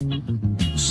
Mm-hmm.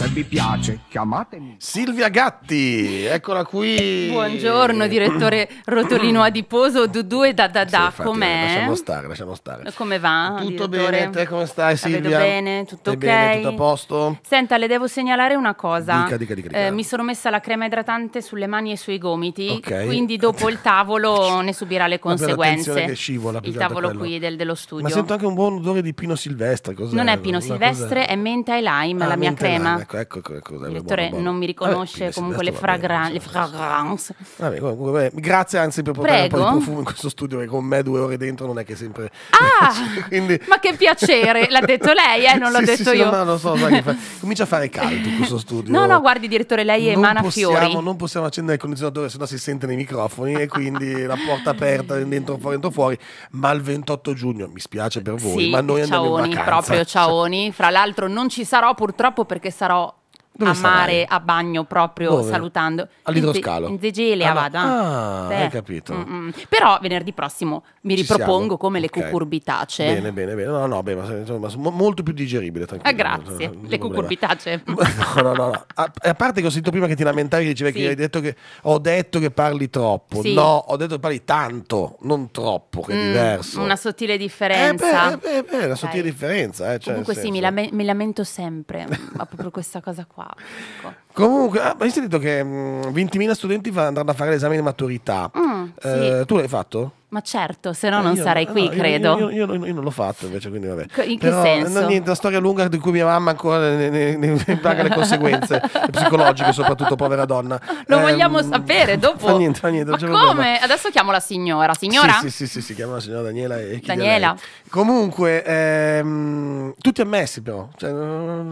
se vi piace chiamatemi. Silvia Gatti, eccola qui. Buongiorno direttore Rotolino Adiposo, Dudu e da da da, sì, com'è? Eh, lasciamo stare, lasciamo stare. Come va? Tutto direttore? bene, te come stai Silvia? tutto bene, tutto Stai ok? Bene, tutto a posto? Senta, le devo segnalare una cosa. Dica, dica, dica, eh, mi sono messa la crema idratante sulle mani e sui gomiti, okay. quindi dopo il tavolo ne subirà le conseguenze. Vabbè, che scivola, il tavolo quello. qui del, dello studio. Ma sento anche un buon odore di pino silvestre. Cos'è? Non è pino silvestre, è menta e lime, ah, la mia crema. Ecco, ecco, ecco, ecco Il direttore buono. non mi riconosce vabbè, comunque le, fragran- le fragrance. Vabbè, comunque, vabbè. Grazie anzi per portare Prego. un po' di profumo in questo studio che con me due ore dentro non è che sempre... Ah, Quindi... ma che piacere, l'ha detto lei, eh, non l'ho sì, detto sì, io. No, no, lo so, fa... comincia a fare caldo in questo studio. No, no, guardi direttore, lei emana possiamo, fiori. Non possiamo accendere il condizionatore, se no si sente nei microfoni e quindi la porta aperta, dentro fuori, dentro fuori. Ma il 28 giugno, mi spiace per voi, sì, ma noi ciaoni, in vacanza. proprio ciaoni. Fra l'altro non ci sarò purtroppo perché sarò dove a sarai? mare, a bagno, proprio Dove? salutando. All'idroscalo. In Zegelia ah, vado. Eh. Ah, Beh. hai capito. Mm -mm. Però venerdì prossimo mi Ci ripropongo siamo. come le cucurbitace Bene, bene, bene. No, no, beh, ma, insomma, molto più digeribile. Ah, grazie. Non, le cucurbitace No, no, no. no. A, a, parte che ho sentito prima che ti lamentavi che dicevi sì. che hai detto che ho detto che parli troppo. Sì. No, ho detto che parli tanto, non troppo, che è mm, diverso. Una sottile differenza. Eh, beh, eh, beh, beh una sottile Dai. differenza. Eh, cioè Comunque sì, mi, lame mi lamento sempre ma proprio questa cosa qua. Ecco. Comunque, ah, hai sentito che mh, mm, 20.000 studenti andranno a fare l'esame di maturità. Mm, eh, sì. eh, tu l'hai fatto? Ma certo, se no eh, non io, sarei qui, no, credo. Io, io, io, non l'ho fatto invece, quindi vabbè. In Però, che senso? No, niente, una storia lunga di cui mia mamma ancora ne, ne, ne, paga le conseguenze psicologiche, soprattutto povera donna. Lo eh, vogliamo ehm, sapere dopo. Fa niente, niente. Ma come? Problema. Adesso chiamo la signora. Signora? Sì, sì, sì, sì, sì chiamo la signora Daniela. E Daniela. Comunque, ehm, tutti ammessi però. Cioè,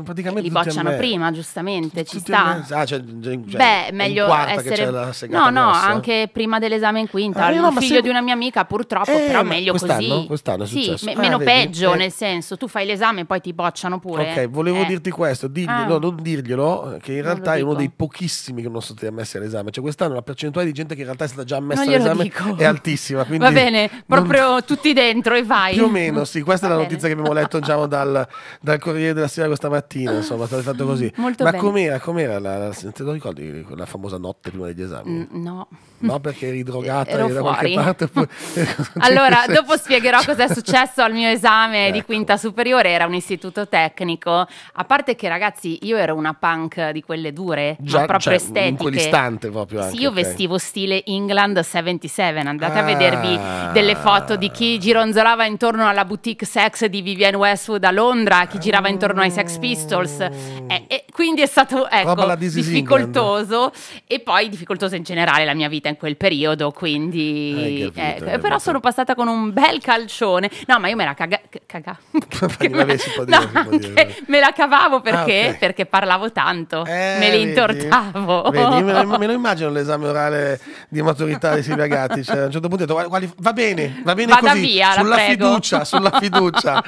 praticamente Li bocciano prima, giustamente, ci tutti sta. Ammessi. Ah, cioè, cioè, Beh, meglio essere... No, no, messa. anche prima dell'esame in quinta. Ah, il figlio se... di una mia amica matematica purtroppo, eh, però meglio quest'anno, così. Quest'anno è successo. Sì, ah, meno vedi? peggio, eh. nel senso, tu fai l'esame e poi ti bocciano pure. Ok, volevo eh. eh. dirti questo, diglielo, ah. non dirglielo, che in non realtà è uno dei pochissimi che non sono stati ammessi all'esame. Cioè quest'anno la percentuale di gente che in realtà è stata già ammessa all'esame dico. è altissima. Va bene, proprio non... tutti dentro e vai. Più o meno, sì, questa Va è la notizia che abbiamo letto già diciamo, dal, dal, Corriere della Sera questa mattina, insomma, è stato fatto così. Molto Ma bene. com'era, com'era la, la, te lo ricordi, la famosa notte prima degli esami? Mm, no. No, perché eri drogata ero da qualche parte. Oppure allora, dopo spiegherò cosa è successo al mio esame ecco. di quinta superiore, era un istituto tecnico, a parte che ragazzi io ero una punk di quelle dure, Già, ma proprio cioè, estetiche. In quell'istante proprio anche, Sì, io okay. vestivo stile England 77, andate ah. a vedervi delle foto di chi gironzolava intorno alla boutique sex di Vivienne Westwood a Londra, chi girava intorno ai Sex Pistols. E, e, quindi è stato ecco, difficoltoso e poi difficoltosa in generale la mia vita in quel periodo, quindi... Eh, eh, però sono passata con un bel calcione. No, ma io me la caga... caga me, la... no, dire, me la cavavo perché, ah, okay. perché parlavo tanto, eh, me li intortavo. Vedi, me, me, lo immagino l'esame orale di maturità di Silvia Gatti, cioè, a un certo punto ho detto va, va bene, va bene Vada così, via, sulla fiducia, sulla fiducia.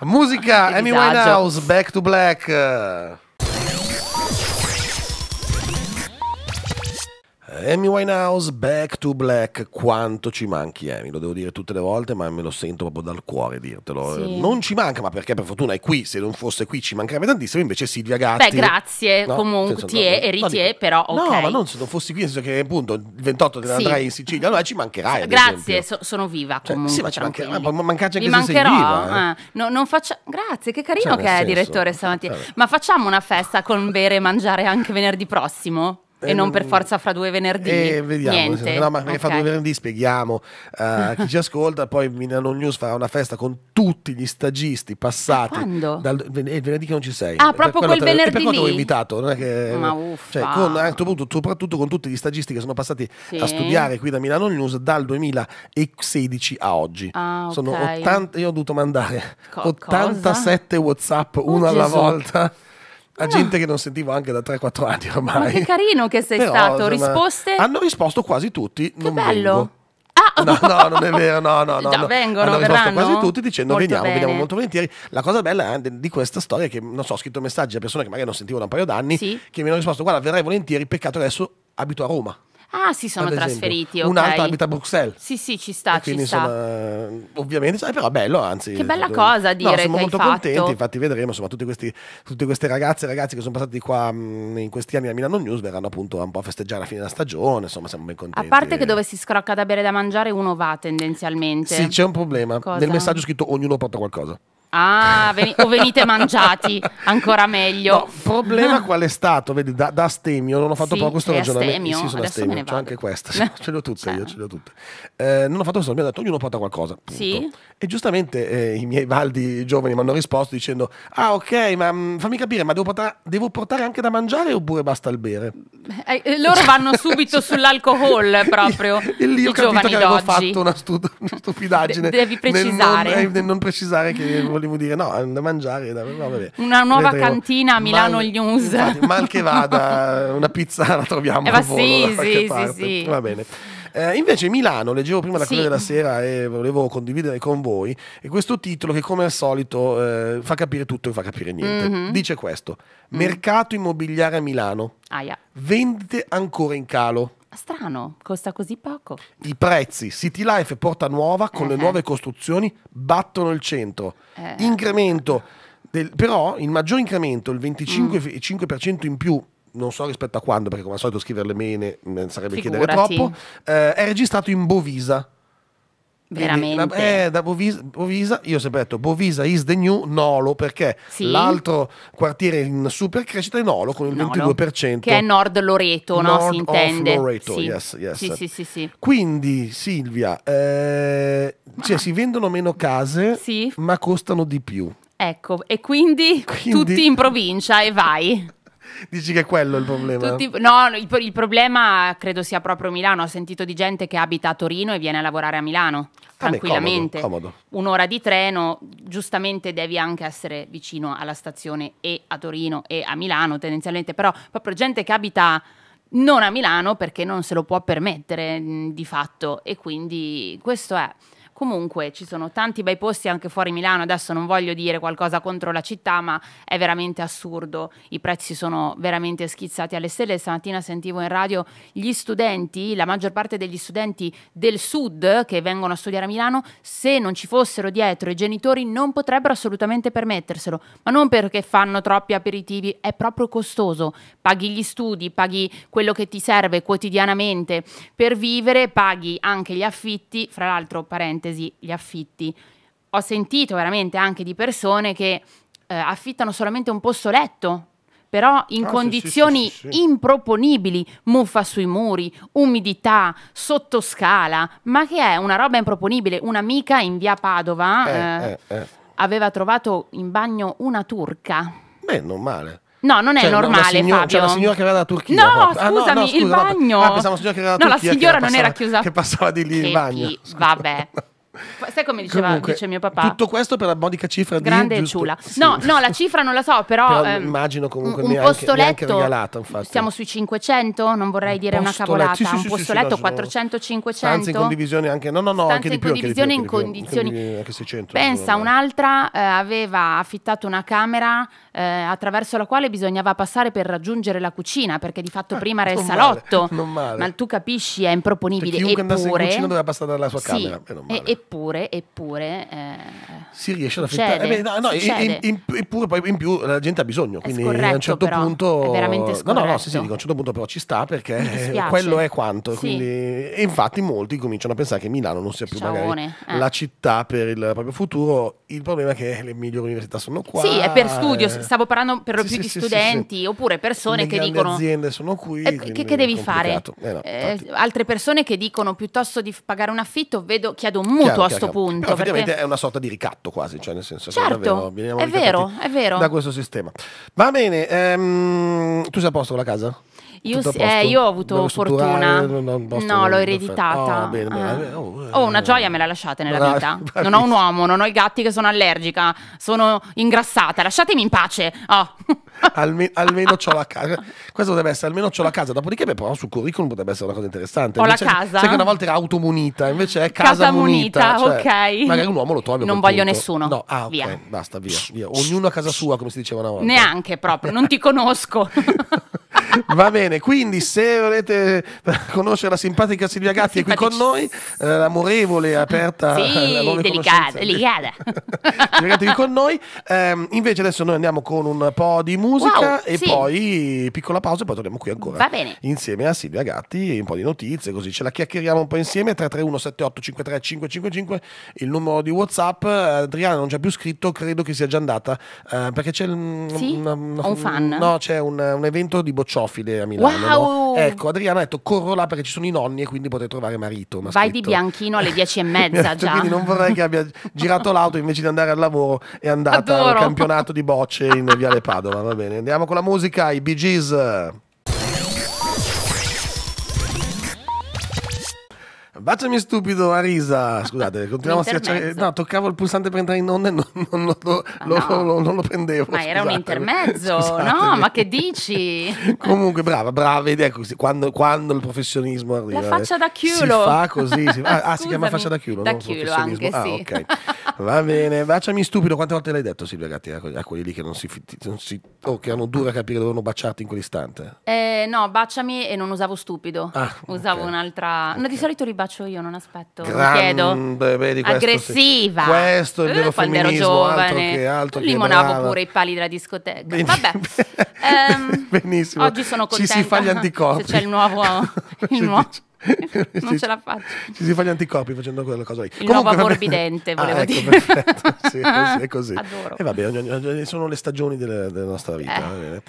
Musica, Amy Winehouse, Back to Black. Amy Winehouse, Back to Black, quanto ci manchi Amy, lo devo dire tutte le volte, ma me lo sento proprio dal cuore dirtelo. Sì. Non ci manca, ma perché per fortuna è qui, se non fosse qui ci mancherebbe tantissimo, invece Silvia Gatti. Beh, grazie, no? comunque, senso, ti è, no, eri no, però okay. No, ma non se non fossi qui, nel senso che appunto il 28 te ne sì. andrai in Sicilia, allora ci mancherai. grazie, so, sono viva comunque. Cioè, sì, ma ci mancherà, ma mancarci anche Mi mancherò, viva, eh. eh. no, non faccia... Grazie, che carino cioè, che è senso. direttore stamattina. Vabbè. Ma facciamo una festa con bere e mangiare anche venerdì prossimo? E non per ehm, forza fra due venerdì. Eh, vediamo, Niente. No, ma okay. fra due venerdì spieghiamo uh, chi ci ascolta. Poi Milano News farà una festa con tutti gli stagisti passati. Quando? Dal, il eh, venerdì che non ci sei. Ah, proprio quel venerdì. Per quanto avevo invitato. Non è che, ma uffa. Cioè, con, soprattutto, soprattutto con tutti gli stagisti che sono passati sì. a studiare qui da Milano News dal 2016 a oggi. Ah, okay. Sono 80, io ho dovuto mandare Co 87 cosa? WhatsApp, oh, una Gesù. alla volta a ah. gente che non sentivo anche da 3-4 anni ormai. Ma che carino che sei Però, stato, risposte? Hanno risposto quasi tutti, che non bello. Vengo. Ah, oh. No, no, non è vero, no, no, no. Già, no. vengono, hanno risposto verranno? quasi tutti dicendo molto veniamo, bene. veniamo molto volentieri. La cosa bella è eh, di questa storia è che, non so, ho scritto messaggi a persone che magari non sentivo da un paio d'anni, sì. che mi hanno risposto, guarda, verrai volentieri, peccato adesso abito a Roma. Ah, si sono esempio. trasferiti. Okay. Un'altra abita a Bruxelles. Sì, sì, ci sta. E ci quindi insomma, ovviamente, cioè, però bello, anzi. Che bella cosa dire. No, siamo molto contenti, fatto. infatti vedremo, insomma, tutti questi, tutte queste ragazze e ragazzi che sono passati qua mh, mm, in questi anni a Milano News verranno appunto un po' a festeggiare la fine della stagione, insomma, siamo ben contenti. A parte che dove si scrocca da bere e da mangiare uno va tendenzialmente. Sì, c'è un problema. Cosa? Nel messaggio ho scritto ognuno porta qualcosa. Ah, veni- o venite mangiati, ancora meglio. Il no, problema qual è stato? Vedi, da, da astemio, non ho fatto sì, poco questo eh, ragionamento. Sì, sono Adesso c'ho anche questa, ce le ho tutte, io ce le ho tutte. Eh, non ho fatto questo, mi ha detto ognuno porta qualcosa. Punto. Sì. E giustamente eh, i miei valdi giovani mi hanno risposto dicendo, ah ok, ma mh, mm, fammi capire, ma devo portare, devo portare, anche da mangiare oppure basta il bere? Eh, eh loro vanno subito sull'alcol proprio. E lì ho capito che avevo fatto una, stu- una stupidaggine. De- devi precisare. Nel non, eh, nel non precisare che volevo dire, no, da mangiare. Da, no, Una nuova Vedremo. cantina a Milano mal, News. Infatti, mal che vada, una pizza la troviamo. Eh, ma sì, sì, sì, sì. Va bene. Eh, invece Milano, leggevo prima la sì. della sera e volevo condividere con voi, e questo titolo che come al solito eh, fa capire tutto e fa capire niente. Mm-hmm. Dice questo, mm. mercato immobiliare a Milano, ah, yeah. vendite ancora in calo. Strano, costa così poco. I prezzi City Life Porta Nuova con eh, le nuove costruzioni battono il centro. Eh, Incremento, del, però il maggior incremento, il 25% mm. in più non so rispetto a quando, perché come al solito scriverle bene mm, sarebbe Figurati. chiedere troppo, eh, è registrato in Bovisa. Veramente. Quindi, eh, da Bovisa, Bovisa, io ho sempre detto Bovisa is the new Nolo perché sì. l'altro quartiere in super crescita è Nolo con il Nolo, 22%. Che è Nord Loreto, Nord no? Si intende. Loreto, sì. Yes, yes. Sì, Quindi Silvia, eh, cioè, si vendono meno case ma costano di più. Ecco, e quindi, quindi, tutti in provincia e vai. Dici che è quello il problema? Tutti, no, il, il, problema credo sia proprio Milano. Ho sentito di gente che abita a Torino e viene a lavorare a Milano ah, tranquillamente. Ah, comodo, comodo. Un'ora di treno, giustamente devi anche essere vicino alla stazione e a Torino e a Milano tendenzialmente, però proprio gente che abita non a Milano perché non se lo può permettere di fatto e quindi questo è Comunque ci sono tanti bei posti anche fuori Milano, adesso non voglio dire qualcosa contro la città, ma è veramente assurdo, i prezzi sono veramente schizzati alle stelle. Stamattina sentivo in radio gli studenti, la maggior parte degli studenti del sud che vengono a studiare a Milano, se non ci fossero dietro i genitori non potrebbero assolutamente permetterselo, ma non perché fanno troppi aperitivi, è proprio costoso, paghi gli studi, paghi quello che ti serve quotidianamente per vivere, paghi anche gli affitti, fra l'altro parentesi parentesi, gli affitti. Ho sentito veramente anche di persone che eh, affittano solamente un posto letto però in ah, condizioni sì, sì, sì, improponibili, muffa sui muri, umidità, sottoscala, ma che è una roba improponibile. Un'amica in via Padova eh, eh, eh, eh, aveva trovato in bagno una turca. Beh, non male. No, non è cioè, normale, Fabio. C'è cioè, una signora che aveva da Turchia. No, proprio. Ah, scusami, no, scusa, il bagno. No, ah, pensavo signora che aveva la no, Turchia. No, la signora non passava, era chiusa. Che passava di lì che in bagno. Scusa. Vabbè. Sai come diceva, Comunque, dice mio papà? Tutto questo per la modica cifra grande di... Grande ciula. Sì. No, no, la cifra non la so, però... però ehm, immagino comunque un, un neanche, postoletto, regalato, infatti. Siamo sui 500? Non vorrei dire una cavolata. Sì, sì, un postoletto 400-500? Stanze in condivisione anche... No, no, no, anche di più. Anche condivisione in condizioni... Anche 600. Pensa, un'altra eh, aveva affittato una camera eh, attraverso la quale bisognava passare per raggiungere la cucina, perché di fatto ah, prima era il salotto. Male, non male. Ma tu capisci, è improponibile. eppure. Cioè, chiunque Eppure, andasse in cucina doveva passare dalla sua camera. E, eppure, eppure eh, si riesce ad affrontare. Eh beh, no, no, e, e, eppure poi in più la gente ha bisogno, quindi a un certo però, punto... È veramente scorretto. No, no, no, sì, sì, dico, a un certo punto però ci sta perché quello è quanto. Sì. Quindi, e infatti molti cominciano a pensare che Milano non sia più Ciaone, magari eh. la città per il proprio futuro. Il problema è che le migliori università sono qua. Sì, è per eh, studio, eh. stavo parlando per lo più di studenti oppure persone le che dicono... Le aziende sono qui. Eh, che, che devi fare? altre persone che dicono piuttosto di pagare un affitto vedo, chiedo un mutuo chiaro, a questo punto. Però effettivamente perché... è una sorta di ricatto quasi, cioè nel senso certo, che davvero, è vero, è vero. Da questo sistema. Va bene, ehm, tu sei a posto con la casa? Io, eh, io, ho avuto fortuna. no, l'ho ereditata. Oh, bene, bene. Ah. Eh, oh, eh, oh, una eh. gioia me la lasciate nella bravi, vita. Bravi. Non ho un uomo, non ho i gatti che sono allergica, sono ingrassata. Lasciatemi in pace. Oh. Alme- almeno ho la casa. Questo deve essere almeno ho la casa. Dopodiché, beh, però, sul curriculum potrebbe essere una cosa interessante. Ho invece, la casa. Sai che una volta era automunita, invece è casa, casa munita. munita cioè, ok. Magari un uomo lo toglie. Non voglio punto. nessuno. No, ah, ok. Via. Basta, via, via. Ognuno a casa sua, come si diceva una volta. Neanche proprio. Non ti conosco. Va bene, quindi se volete conoscere la simpatica Silvia Gatti è qui con noi, eh, l'amorevole, aperta, sì, delicata, delicata. Silvia Gatti qui con noi. Um, invece adesso noi andiamo con un po' di musica wow, e sì. poi piccola pausa e poi torniamo qui ancora. Va bene. Insieme a Silvia Gatti, un po' di notizie, così ce la chiacchieriamo un po' insieme. 331 78 53 555 il numero di WhatsApp. Adriana non c'è più scritto, credo che sia già andata eh, perché c'è sì? una, mm, una, mm, un fan. No, c'è un, un evento di Bocciò Nofile a Milano. Wow. Ecco, Adriana ha detto corro là perché ci sono i nonni e quindi potrei trovare marito. Vai di bianchino alle dieci e mezza cioè, già. quindi non vorrei che abbia girato l'auto invece di andare al lavoro e andata Adoro. al campionato di bocce in Viale Padova. Va bene, andiamo con la musica, i Bee Gees. Baciami stupido, Arisa. Ah, scusate, continuiamo a schiacciare. No, toccavo il pulsante per entrare in onda e non, non, lo, ah, lo, no. lo, non lo, prendevo. Ma scusate. era un intermezzo, Scusatemi. no? Ma che dici? Comunque, brava, brava. Ed ecco, quando, quando, il professionismo arriva. La faccia eh. da chiulo. Si fa così. Si... Ah, ah, si chiama faccia da chiulo. Da non chiulo anche, ah, ok. Va bene, baciami stupido. Quante volte l'hai detto, Silvia Gatti, a quelli lì che non si, non si oh, che hanno dura a capire dovevano baciarti in quell'istante? Eh, no, baciami e non usavo stupido. Ah, usavo okay. un'altra. Okay. No, di solito li faccio io, non aspetto. Grande, vedi, questo aggressiva. Sì. Questo è eh, vero eh, quando ero giovane. Altro che, altro Limonavo brava. pure i pali della discoteca. Bene, Vabbè. Ehm, Benissimo. Oggi sono contenta. Ci si fa gli anticorpi. Se c'è il nuovo, il nuovo non ce la faccio. Ci si fa gli anticorpi facendo quella cosa lì. Il Comunque, nuovo ammorbidente, ah, volevo ah, ecco, dire. Perfetto, sì, è così. Adoro. E eh, vabbè, sono le stagioni della, della nostra vita. Eh.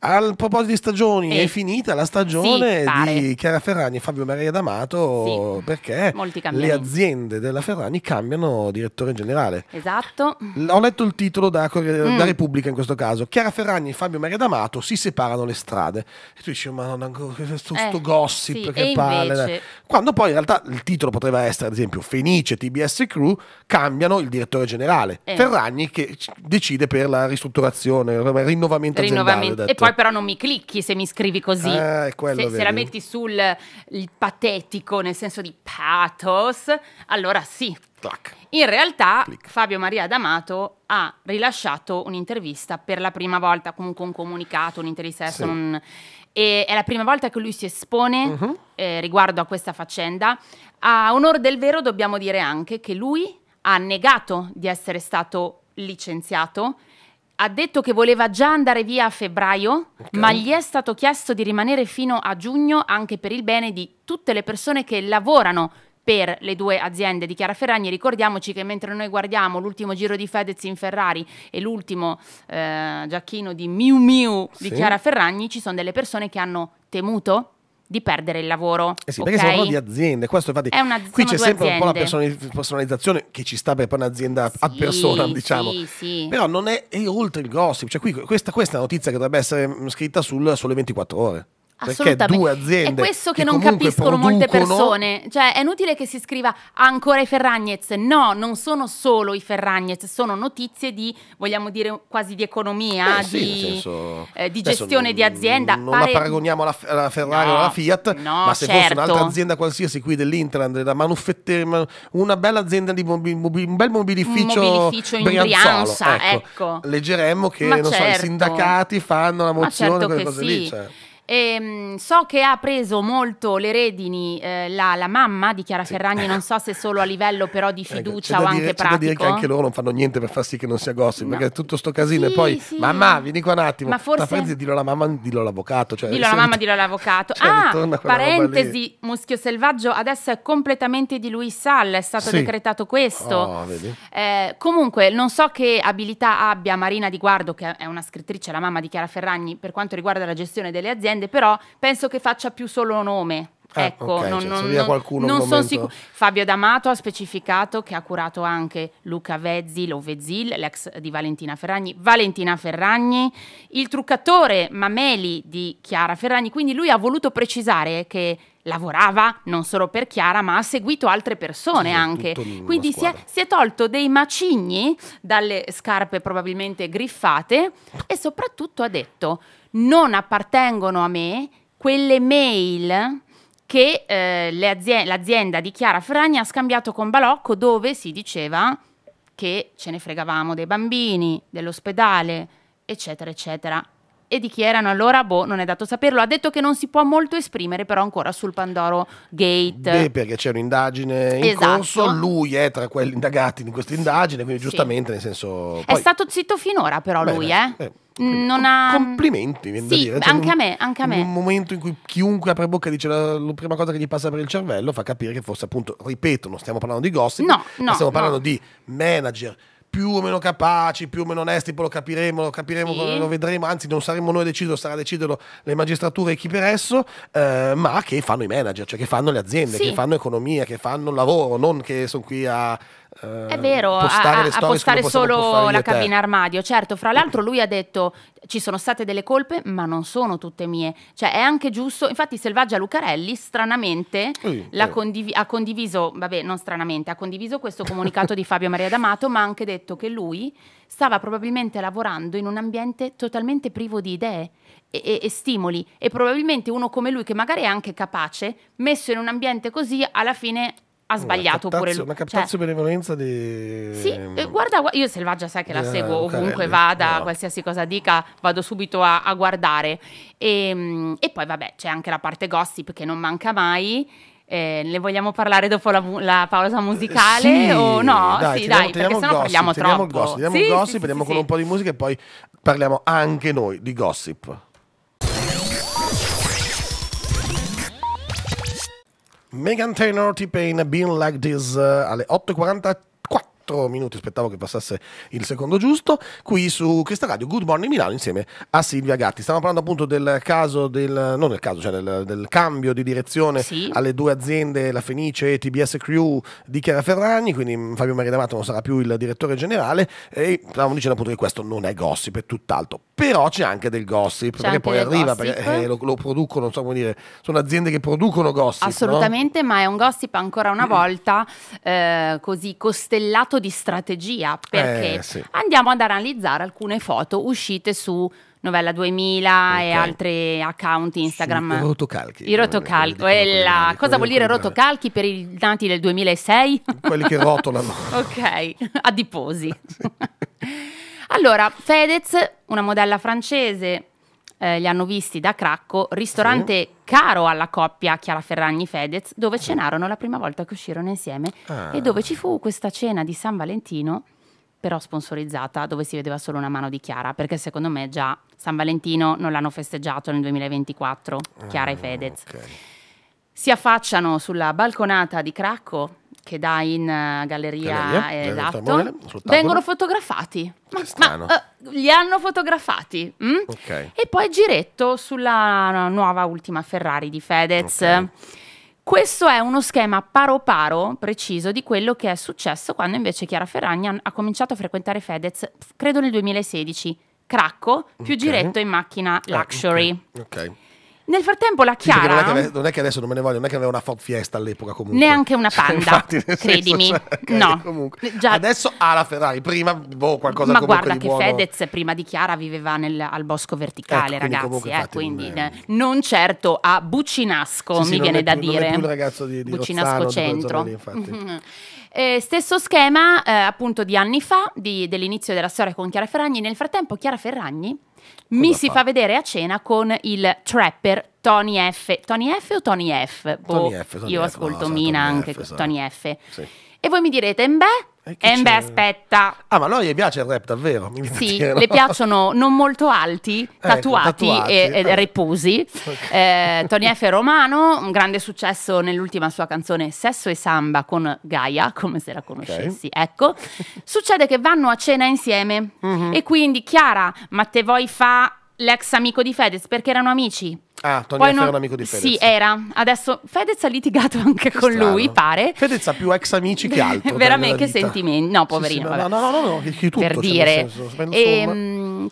A proposito di stagioni, eh. è finita la stagione sì, di Chiara Ferragni e Fabio Maria D'Amato sì. perché le aziende della Ferragni cambiano direttore generale. Esatto. ho letto il titolo da, mm. da Repubblica in questo caso. Chiara Ferragni e Fabio Maria D'Amato si separano le strade. E tu dici, ma non ancora, sto, eh, sto gossip, sì, che palle. Eh, quando poi in realtà il titolo potrebbe essere, ad esempio, Fenice TBS Crew cambiano il direttore generale. Eh. Ferragni che decide per la ristrutturazione, il rinnovamento, rinnovamento. E poi però non mi clicchi se mi scrivi così. Eh, se, se, la metti sul patetico, nel senso di pathos, allora sì. Clac. In realtà Clic. Fabio Maria D'Amato ha rilasciato un'intervista per la prima volta, comunque un comunicato, un'intervista, sì. non, e è la prima volta che lui si espone uh-huh. eh, riguardo a questa faccenda. A onore del vero dobbiamo dire anche che lui ha negato di essere stato licenziato, ha detto che voleva già andare via a febbraio, okay. ma gli è stato chiesto di rimanere fino a giugno anche per il bene di tutte le persone che lavorano per le due aziende di Chiara Ferragni. Ricordiamoci che mentre noi guardiamo l'ultimo giro di Fedez in Ferrari e l'ultimo eh, giacchino di Miu Miu di sì. Chiara Ferragni, ci sono delle persone che hanno temuto di perdere il lavoro. Eh sì, okay? perché sono di aziende. Questo, infatti, è una, qui c'è sempre aziende. un po' la personalizzazione che ci sta per un'azienda sì, ad persona, diciamo. Sì, sì. Però non è, è oltre il gossip. Cioè, qui, questa, questa, è una notizia che dovrebbe essere scritta sul, sulle 24 ore. Cioè, assolutamente due aziende. È questo che, che non capiscono producono... molte persone. Cioè, è inutile che si scriva ancora i Ferragnez. No, non sono solo i Ferragnez, sono notizie di, vogliamo dire, quasi di economia, Beh, sì, di, senso, eh, di gestione non, di azienda. Non pare... la paragoniamo alla, alla Ferrari o no, alla Fiat, no, ma se certo. fosse un'altra azienda qualsiasi qui dell'Interland da manufattura, una bella azienda di mobi, mobi, un bel mobilificio, un mobilificio in Brianza, ecco. ecco. Leggeremmo che, certo. so, i certo. sindacati fanno la mozione, certo quelle cose sì. lì. Cioè. E, ehm, so che ha preso molto le redini eh, la, la, mamma di Chiara sì. Ferragni, non so se solo a livello però di fiducia eh, o anche dire, pratico. C'è da dire che anche loro non fanno niente per far sì che non sia gossip, no. perché tutto sto casino sì, e poi sì. mamma vieni qua un attimo, ma forse... Presi, dillo alla mamma, dillo all'avvocato. Cioè, dillo alla mamma, dillo all'avvocato. Cioè, ah, parentesi, Muschio Selvaggio adesso è completamente di Luis Sall, è stato decretato questo. Oh, eh, comunque non so che abilità abbia Marina Di Guardo, che è una scrittrice, la mamma di Chiara Ferragni, per quanto riguarda la gestione delle aziende, dipende, però penso che faccia più solo nome. Ah, ecco, okay, non, cioè, non, non, non sono sicuro. Fabio D'Amato ha specificato che ha curato anche Luca Vezzil o Vezzil, l'ex di Valentina Ferragni, Valentina Ferragni, il truccatore Mameli di Chiara Ferragni. Quindi lui ha voluto precisare che lavorava non solo per Chiara, ma ha seguito altre persone sì, anche. Quindi si è, si è, tolto dei macigni dalle scarpe probabilmente griffate e soprattutto ha detto non appartengono a me quelle mail che eh, l'azienda di Chiara Fragna ha scambiato con Balocco dove si diceva che ce ne fregavamo dei bambini, dell'ospedale, eccetera, eccetera. E di chi erano allora? Boh, non è dato saperlo. Ha detto che non si può molto esprimere, però, ancora sul Pandoro Gate. Beh, perché c'è un'indagine in esatto. corso. Lui è tra quelli indagati in questa indagine, quindi sì. giustamente, nel senso. Poi... È stato zitto finora, però, Bene, lui, eh. eh non ha... Complimenti, sì, dire. Cioè, anche un, a me, anche a me. Un momento in cui chiunque apre bocca e dice la, la, prima cosa che gli passa per il cervello fa capire che forse appunto, ripeto, non stiamo parlando di gossip, no, no, stiamo parlando no. di manager più o meno capaci, più o meno onesti, poi lo capiremo, lo capiremo, sì. lo vedremo, anzi non saremo noi a deciderlo, sarà a deciderlo le magistrature e chi per esso, eh, ma che fanno i manager, cioè che fanno le aziende, sì. che fanno economia, che fanno lavoro, non che sono qui a eh, è vero, postare a, a postare solo postare la cabina armadio. Certo, fra l'altro lui ha detto ci sono state delle colpe, ma non sono tutte mie. Cioè è anche giusto, infatti Selvaggia Lucarelli stranamente sì, condiv ha condiviso, vabbè non stranamente, ha condiviso questo comunicato di Fabio Maria D'Amato, ma ha anche detto che lui stava probabilmente lavorando in un ambiente totalmente privo di idee e, e, e, stimoli e probabilmente uno come lui che magari è anche capace, messo in un ambiente così, alla fine ha sbagliato pure lui. Ma Captazzo cioè, benevolenza di... Sì, eh, guarda, io Selvaggia sai che la eh, seguo ovunque eh, vada, no. qualsiasi cosa dica, vado subito a, a guardare. E, ehm, e, poi vabbè, c'è anche la parte gossip che non manca mai. Eh, ne vogliamo parlare dopo la, la pausa musicale sì, o no? Dai, sì, teniamo, dai, teniamo perché sennò parliamo troppo. Teniamo il gossip, teniamo, sì, gossip, sì, vediamo con un po' di musica e poi parliamo anche noi di gossip. Megan Taylor, T-Pain, Being Like This eh, alle 8.40 4 minuti, aspettavo che passasse il secondo giusto, qui su questa radio Good Morning Milano insieme a Silvia Gatti. Stiamo parlando appunto del caso, del, non del caso, cioè del, del cambio di direzione sì. alle due aziende, la Fenice e TBS Crew di Chiara Ferragni, quindi Fabio Maridamato non sarà più il direttore generale e stavamo dicendo appunto che questo non è gossip, è tutt'altro, però c'è anche del gossip, c'è perché poi arriva, perché, eh, lo, lo, producono, so come dire, sono aziende che producono gossip. Assolutamente, no? ma è un gossip ancora una volta eh, così costellato voto di strategia perché eh, sì. andiamo ad analizzare alcune foto uscite su Novella 2000 okay. e altri account Instagram. I rotocalchi. I rotocalchi. Eh, quella... Cosa vuol dire rotocalchi per i nati del 2006? Quelli che rotolano. ok, adiposi. sì. Allora, Fedez, una modella francese eh, li hanno visti da Cracco, ristorante sì. caro alla coppia Chiara Ferragni-Fedez, dove cenarono la prima volta che uscirono insieme ah. e dove ci fu questa cena di San Valentino però sponsorizzata, dove si vedeva solo una mano di Chiara, perché secondo me già San Valentino non l'hanno festeggiato nel 2024, Chiara ah, e Fedez. Okay. Si affacciano sulla balconata di Cracco che dà in eh, galleria, galleria eh, esatto, vengono fotografati. Ma, ma uh, li hanno fotografati. Mm? Okay. E poi giretto sulla nuova ultima Ferrari di Fedez. Okay. Questo è uno schema paro paro preciso di quello che è successo quando invece Chiara Ferragni ha cominciato a frequentare Fedez, credo nel 2016. Cracco più okay. giretto in macchina luxury. Ah, ok. Nel frattempo la Chiara... Sì, non, è che, non, è che adesso non me ne voglio, non è che aveva una Ford Fiesta all'epoca comunque. Neanche una cioè, Panda, cioè, infatti, credimi. Senso, cioè, no. Già... Adesso ha la Ferrari, prima boh, qualcosa Ma guarda che buono. Fedez prima di Chiara viveva nel, al bosco verticale, ecco, ragazzi. Eh, quindi, eh, quindi non, è... non, certo a Buccinasco, sì, mi viene più, da dire. Non è più il ragazzo di, di Buccinasco Rozzano, Centro. eh, stesso schema eh, appunto di anni fa, di, dell'inizio della storia con Chiara Ferragni. Nel frattempo Chiara Ferragni Cosa mi fa? si fa vedere a cena con il trapper Tony F. Tony F o Tony F? Boh, Tony F Tony io F, ascolto no, certo, Mina Tony anche, F, Tony F. Sì. E voi mi direte, beh, eh, e beh, aspetta. Ah, ma a noi piace il rap davvero? Sì, no? le piacciono non molto alti, ecco, tatuati, e, e eh. reposi. Okay. Eh, Tony F. Romano, un grande successo nell'ultima sua canzone Sesso e Samba con Gaia, come se la conoscessi, okay. ecco. Succede che vanno a cena insieme mm -hmm. e quindi Chiara ma te vuoi fa l'ex amico di Fedez perché erano amici Ah, Tony Poi Affair non... è un amico di Fedez. Sì, era. Adesso Fedez ha litigato anche con strano. lui, pare. Fedez ha più ex amici che altro. Veramente, che sentimenti. No, poverino. Sì, sì, no, no, no, no, che, che tutto, Per dire. Cioè, nel senso, e,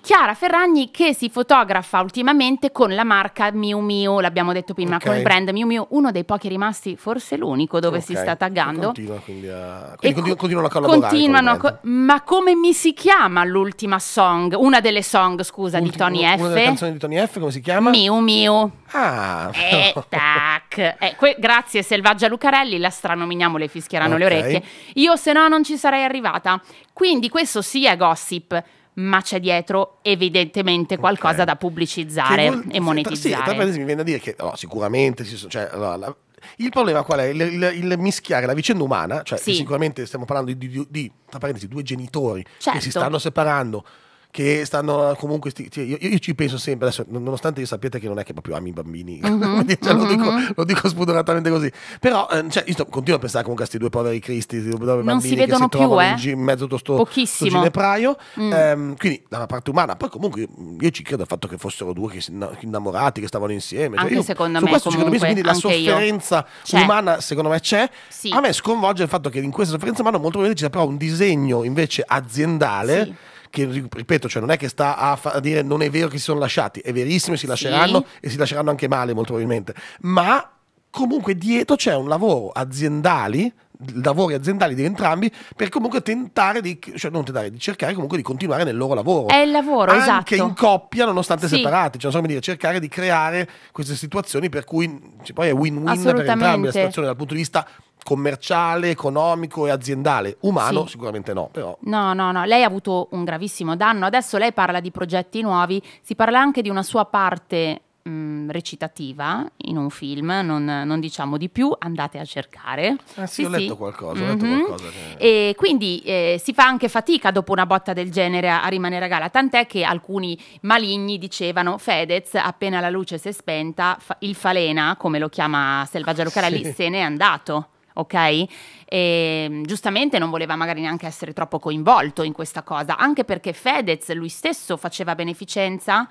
Chiara Ferragni che si fotografa ultimamente con la marca Miu Miu, l'abbiamo detto prima, okay. con il brand Miu Miu, uno dei pochi rimasti, forse l'unico, dove okay. si sta taggando. E Continua quindi a... quindi continu- continuano a collaborare. Continuano, co- ma come mi si chiama l'ultima song, una delle song, scusa, Ulti- di Tony F? Una delle canzoni di Tony F, come si chiama? Miu Miu. Ah. Eh, tac. Eh, que- grazie Selvaggia Lucarelli, la stranominiamo, le fischieranno okay. le orecchie. Io se no non ci sarei arrivata. Quindi questo sì è gossip ma c'è dietro evidentemente qualcosa okay. da pubblicizzare vuol, e monetizzare. Sì, tra mi viene a dire che no, oh, sicuramente sono, cioè, no, la, il problema qual è? Il, il, il, mischiare la vicenda umana, cioè sì. sicuramente stiamo parlando di, di, di, due genitori certo. che si certo. stanno separando che stanno comunque. Sti, io, io, ci penso sempre, adesso, nonostante io sappiate che non è che proprio ami i bambini, uh -huh, mhm, cioè, uh -huh. lo, mhm, dico, mhm. lo, dico, spudoratamente così, però eh, cioè, io continuo a pensare comunque a questi due poveri cristi, due poveri non bambini si che si più, eh? in, in, mezzo a questo ginepraio. Mm. Ehm, quindi, da una parte umana, poi comunque io, io, ci credo al fatto che fossero due che si innamorati, che stavano insieme. Cioè, anche io, secondo me, questo, comunque, quindi la sofferenza umana, secondo me, c'è. Sì. A me sconvolge il fatto che in questa sofferenza umana molto probabilmente c'è però un disegno invece aziendale. Sì che ripeto, cioè non è che sta a, a, dire non è vero che si sono lasciati, è verissimo, si lasceranno sì. e si lasceranno anche male molto probabilmente, ma comunque dietro c'è un lavoro aziendale lavori aziendali di entrambi per comunque tentare di, cioè non tentare, di cercare comunque di continuare nel loro lavoro. È il lavoro, Anche esatto. Anche in coppia nonostante sì. separati, cioè non so come dire, cercare di creare queste situazioni per cui cioè, poi è win-win per entrambi la situazione dal punto di vista commerciale, economico e aziendale. Umano sì. sicuramente no, però. No, no, no, lei ha avuto un gravissimo danno. Adesso lei parla di progetti nuovi, si parla anche di una sua parte mh, recitativa in un film, non, non, diciamo di più, andate a cercare. Eh sì, sì, ho letto sì. qualcosa. Ho mm -hmm. qualcosa che... E quindi eh, si fa anche fatica dopo una botta del genere a, rimanere a gala, tant'è che alcuni maligni dicevano Fedez, appena la luce si è spenta, fa il falena, come lo chiama Selvaggia Locale, sì. se n'è andato ok? E, ehm, giustamente non voleva magari neanche essere troppo coinvolto in questa cosa, anche perché Fedez lui stesso faceva beneficenza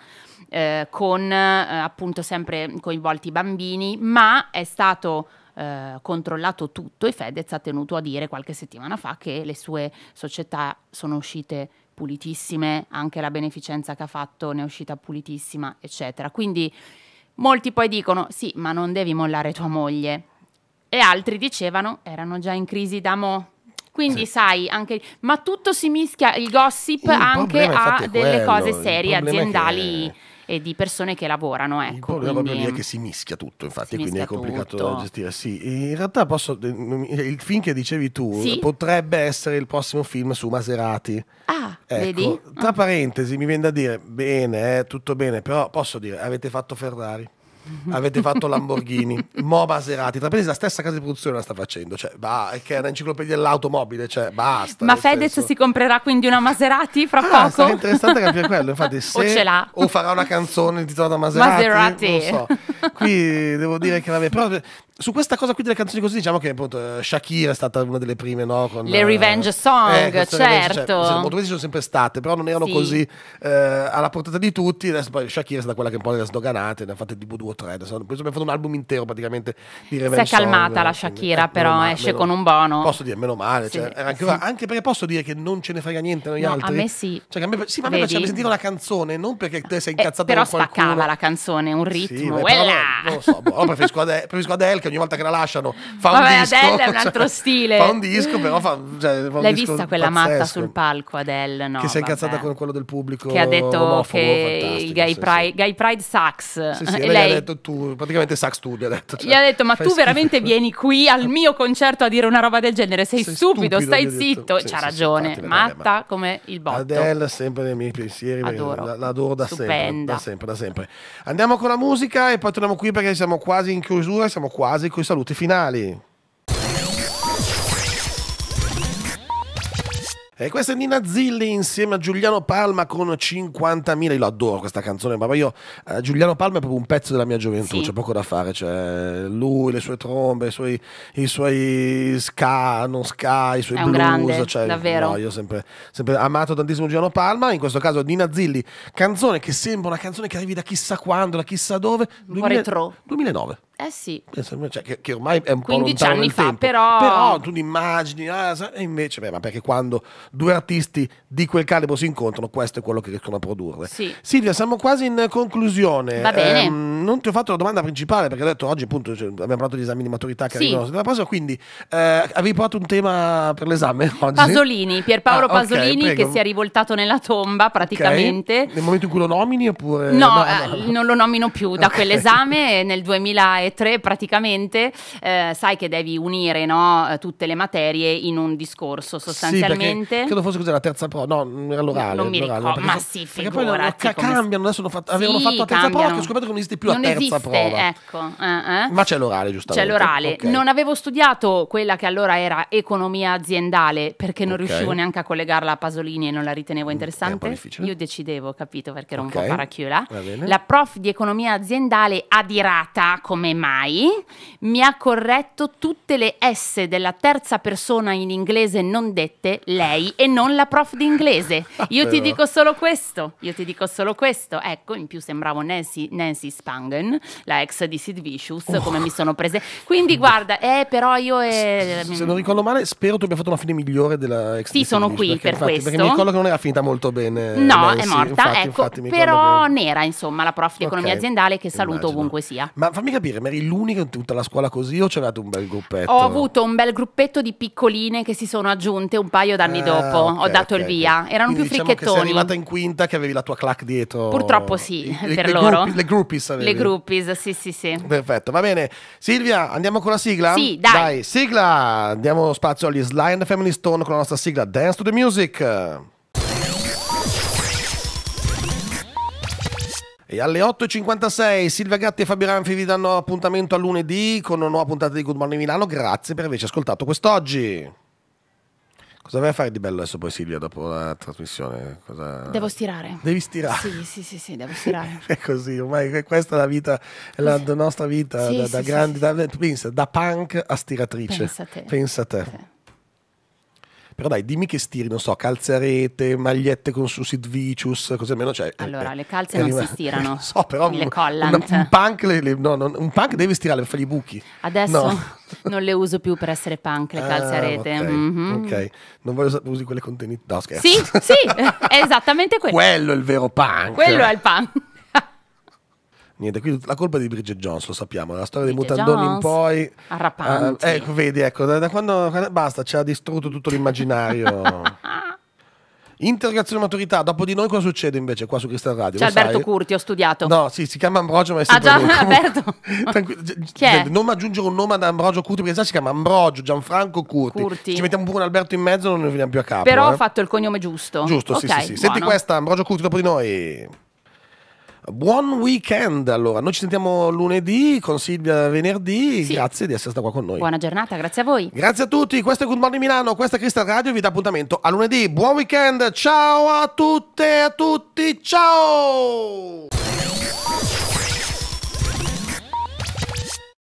eh, con eh, appunto sempre coinvolti i bambini, ma è stato eh, controllato tutto e Fedez ha tenuto a dire qualche settimana fa che le sue società sono uscite pulitissime, anche la beneficenza che ha fatto ne è uscita pulitissima, eccetera. Quindi molti poi dicono sì, ma non devi mollare tua moglie e altri dicevano erano già in crisi da mo'. Quindi sì. sai, anche, ma tutto si mischia, il gossip il anche a delle cose serie, aziendali e di persone che lavorano. Ecco, il problema quindi, è che si mischia tutto, infatti, quindi è complicato tutto. da gestire. Sì, in realtà posso, il film che dicevi tu sì? potrebbe essere il prossimo film su Maserati. Ah, ecco, vedi? Tra parentesi, mi viene da dire, bene, eh, tutto bene, però posso dire, avete fatto Ferrari avete fatto Lamborghini, Mo Maserati, Trapresi la stessa casa di produzione la sta facendo, cioè, bah, che è un'enciclopedia dell'automobile, cioè, basta. Ma Fedez senso... si comprerà quindi una Maserati fra ah, poco? È interessante capire quello, infatti se o, ce l'ha. o farà una canzone intitolata Maserati, Maserati. non so. Qui devo dire che vabbè, però su questa cosa qui delle canzoni così diciamo che appunto eh, Shakira è stata una delle prime no? Con, le eh, revenge eh, song eh, certo revenge, cioè, certo. molte sono sempre state però non erano sì. così eh, alla portata di tutti adesso poi Shakira è stata quella che un po' le ha sdoganate ne ha fatte tipo due o tre adesso abbiamo fatto un album intero praticamente di revenge song si è calmata song, la Shakira quindi, però male, esce meno, con un bono posso dire meno male sì, cioè, anche, sì. anche, perché posso dire che non ce ne frega niente noi no, altri a me sì cioè, a me, sì ma a me piaceva sentire una canzone non perché te sei incazzato eh, però spaccava la canzone un ritmo sì, beh, però, non lo so boh, preferisco Adele che ogni volta che la lasciano fa Vabbè, un disco. Adele è un cioè, altro stile. Fa un disco, però fa. Cioè, fa L'hai vista quella pazzesco, matta sul palco, Adele? No, che si è incazzata con quello del pubblico. Che ha detto omofobo, che il gay, sì, pride, sì. gay pride sucks. Sì, sì, e lei, ha detto tu, praticamente sax tu. Gli ha detto, cioè, gli ha detto ma tu schifo. veramente vieni qui al mio concerto a dire una roba del genere? Sei, Sei stupido, stupido, stai zitto. C'ha ragione, matta come il botto. Adele, sempre nei miei pensieri. L'adoro da sempre. Da sempre, da sempre. Andiamo con la musica e poi torniamo qui perché siamo quasi in chiusura. Siamo quasi base con i saluti finali. E questa è Nina Zilli insieme a Giuliano Palma con 50.000. Io lo adoro questa canzone, ma io eh, Giuliano Palma è proprio un pezzo della mia gioventù, sì. c'è poco da fare. Cioè, lui, le sue trombe, i suoi, i suoi ska, non ska, i suoi è blues. Grande, cioè, davvero. No, io ho sempre, sempre, amato tantissimo Giuliano Palma. In questo caso Nina Zilli, canzone che sembra una canzone che arrivi da chissà quando, da chissà dove. 2000, 2009. Eh sì. Eh, cioè, che, che, ormai è un 15 po' anni fa, tempo. però. Però tu immagini, ah, e invece, beh, ma perché quando due artisti di quel calibro si incontrano, questo è quello che riescono a produrre. Sì. Silvia, siamo quasi in conclusione. Va bene. Eh, non ti ho fatto la domanda principale, perché ho detto oggi, appunto, cioè, abbiamo parlato di esami di maturità che sì. arrivano settimana prossima. Quindi, eh, avevi portato un tema per l'esame oggi? Pasolini, Pierpaolo ah, okay, Pasolini, prego. che si è rivoltato nella tomba praticamente. Okay. Nel momento in cui lo nomini, oppure. No, no, no, eh, no. non lo nomino più da okay. quell'esame nel 2000 e 3 praticamente eh, sai che devi unire no, eh, tutte le materie in un discorso sostanzialmente. Sì, credo fosse così la terza prova, no, era l'orale. Non mi ricordo, perché, ma sì, perché poi non, ca- cambiano, adesso fatto, sì, avevano fatto la terza cambiano. prova che ho scoperto che non esiste più la non terza esiste, prova. Ecco. Uh-huh. Ma c'è l'orale giustamente. C'è l'orale. Okay. Non avevo studiato quella che allora era economia aziendale perché non okay. riuscivo neanche a collegarla a Pasolini e non la ritenevo mm, interessante. Io decidevo, capito, perché ero okay. un po' paracchiola. La prof di economia aziendale adirata come mai, mi ha corretto tutte le S della terza persona in inglese non dette, lei e non la prof di inglese. Io ti dico solo questo, io ti dico solo questo. Ecco, in più sembravo Nancy, Nancy Spangen, la ex di Sid Vicious, oh. come mi sono prese. Quindi guarda, eh, però io... Eh, se non ricordo male, spero tu abbia fatto una fine migliore della ex. Sì, sono qui perché, per infatti, questo. Perché mi ricordo che non era finita molto bene. Eh, no, Nancy. è morta, infatti, ecco. Infatti, però che... nera, insomma, la prof di okay. economia aziendale che saluto Immagino. ovunque sia. Ma fammi capire, ma eri l'unica in tutta la scuola così o c'avevate un bel gruppetto? Ho avuto un bel gruppetto di piccoline che si sono aggiunte un paio d'anni ah, dopo, okay, ho dato okay, il via, okay. erano Quindi più diciamo fricchettoni. sei arrivata in quinta che avevi la tua clac dietro. Purtroppo sì, le, per le loro. Groupi, le groupies avevi. Le groupies, sì sì sì. Perfetto, va bene. Silvia, andiamo con la sigla? Sì, dai. dai sigla! Diamo spazio agli Slime Family Stone con la nostra sigla Dance to the Music. E alle 8.56 Silvia Gatti e Fabio Ranfi vi danno appuntamento a lunedì con una nuova puntata di Good Morning Milano. Grazie per averci ascoltato quest'oggi. Cosa vai a fare di bello adesso poi Silvia dopo la trasmissione? Cosa... Devo stirare. Devi stirare? Sì, sì, sì, sì devo stirare. è così, ormai questa è la vita, è la nostra vita sì, da, sì, da grandi, da, pensa, da punk a stiratrice. Pensa a te. Pensa a te. Però dai, dimmi che stiri, non so, calze a rete, magliette con Susid Vicious, cose almeno. Cioè, eh, allora, eh, le calze non si stirano. Non So, però le un, collant. Un, un, punk le, le, no, non, un punk deve stirare per fargli i buchi. Adesso no. non le uso più per essere punk, le ah, calze a rete. okay, mm-hmm. ok, non voglio usare quelle contenute. No, scherzo. Sì, sì, è esattamente quello. Quello è il vero punk. Quello eh. è il punk. Niente, qui la colpa è di Bridget Jones, lo sappiamo, la storia Bridget dei mutandoni Jones, in poi... Arrapanti. Uh, eh, ecco, eh, vedi, ecco, da, da quando... Basta, ci ha distrutto tutto l'immaginario. Interrogazione maturità, dopo di noi cosa succede invece qua su Cristal Radio? C'è Alberto sai? Curti, ho studiato. No, sì, si chiama Ambrogio, ma è ah, sempre Ah già, Alberto. Chi è? Non aggiungere un nome ad Ambrogio Curti, perché già si chiama Ambrogio Gianfranco Curti. Curti. Ci mettiamo pure un Alberto in mezzo, non ne veniamo più a capo. Però eh. ho fatto il cognome giusto. Giusto, okay, sì, sì, sì. Buono. Senti questa, Ambrogio Curti dopo di noi. Buon weekend allora, noi ci sentiamo lunedì con Silvia venerdì, sì. grazie di essere stata qua con noi. Buona giornata, grazie a voi. Grazie a tutti, questo è Good Morning Milano, questa è Crystal Radio, vi dà appuntamento a lunedì, buon weekend, ciao a tutte e a tutti, ciao!